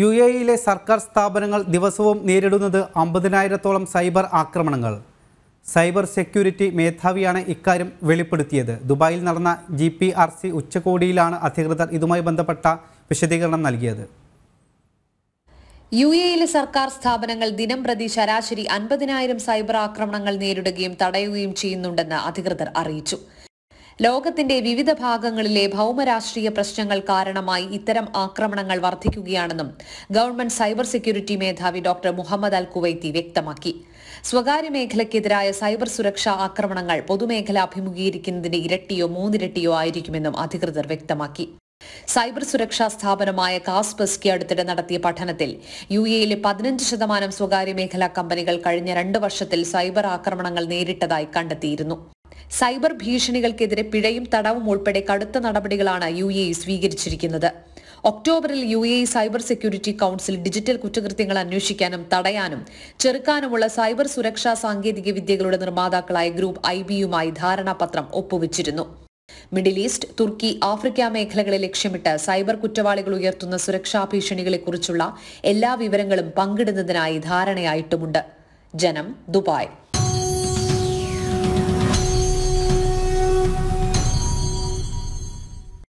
U A ഇയിലെ സർക്കാർ സ്ഥാപനങ്ങൾ ദിവസവും നേരിടുന്നത് അമ്പതിനായിരത്തോളം സൈബർ ആക്രമണങ്ങൾ സൈബർ സെക്യൂരിറ്റി മേധാവിയാണ് ഇക്കാര്യം വെളിപ്പെടുത്തിയത് ദുബായിൽ നടന്ന ജി പി ആർ സി ഉച്ചകോടിയിലാണ് അധികൃതർ ഇതുമായി ബന്ധപ്പെട്ട വിശദീകരണം നൽകിയത് യു എയിലെ സർക്കാർ സ്ഥാപനങ്ങൾ ദിനം പ്രതി ശരാശരി അൻപതിനായിരം സൈബർ ആക്രമണങ്ങൾ നേരിടുകയും തടയുകയും ചെയ്യുന്നുണ്ടെന്ന് അധികൃതർ അറിയിച്ചു ലോകത്തിന്റെ വിവിധ ഭാഗങ്ങളിലെ ഭൗമരാഷ്ട്രീയ പ്രശ്നങ്ങൾ കാരണമായി ഇത്തരം ആക്രമണങ്ങൾ വർദ്ധിക്കുകയാണെന്നും ഗവൺമെന്റ് സൈബർ സെക്യൂരിറ്റി മേധാവി ഡോക്ടർ മുഹമ്മദ് അൽ കുവൈത്തി വ്യക്തമാക്കി സ്വകാര്യ മേഖലയ്ക്കെതിരായ സൈബർ സുരക്ഷാ ആക്രമണങ്ങൾ പൊതുമേഖല അഭിമുഖീകരിക്കുന്നതിന്റെ ഇരട്ടിയോ മൂന്നിരട്ടിയോ ആയിരിക്കുമെന്നും അധികൃതർ വ്യക്തമാക്കി സൈബർ സുരക്ഷാ സ്ഥാപനമായ കാസ്പെസ്കി അടുത്തിടെ നടത്തിയ പഠനത്തിൽ യു എയിലെ പതിനഞ്ച് ശതമാനം സ്വകാര്യ മേഖലാ കമ്പനികൾ കഴിഞ്ഞ രണ്ട് വർഷത്തിൽ സൈബർ ആക്രമണങ്ങൾ നേരിട്ടതായി കണ്ടെത്തിയിരുന്നു സൈബർ ഭീഷണികൾക്കെതിരെ പിഴയും തടവും ഉൾപ്പെടെ കടുത്ത നടപടികളാണ് യു എ സ്വീകരിച്ചിരിക്കുന്നത് ഒക്ടോബറിൽ U A cyber security council digital കുറ്റകൃത്യങ്ങൾ അന്വേഷിക്കാനും തടയാനും ചെറുക്കാനുമുള്ള സൈബർ സുരക്ഷാ സാങ്കേതിക വിദ്യകളുടെ നിർമ്മാതാക്കളായ ഗ്രൂപ്പ് ഐ ബിയുമായി ധാരണാപത്രം ഒപ്പുവച്ചിരുന്നു മിഡിൽ ഈസ്റ്റ് തുർക്കി ആഫ്രിക്ക മേഖലകളെ ലക്ഷ്യമിട്ട് സൈബർ കുറ്റവാളികൾ ഉയർത്തുന്ന സുരക്ഷാ ഭീഷണികളെക്കുറിച്ചുള്ള എല്ലാ വിവരങ്ങളും പങ്കിടുന്നതിനായി ധാരണയായിട്ടുമുണ്ട് ജനം ദുബായ്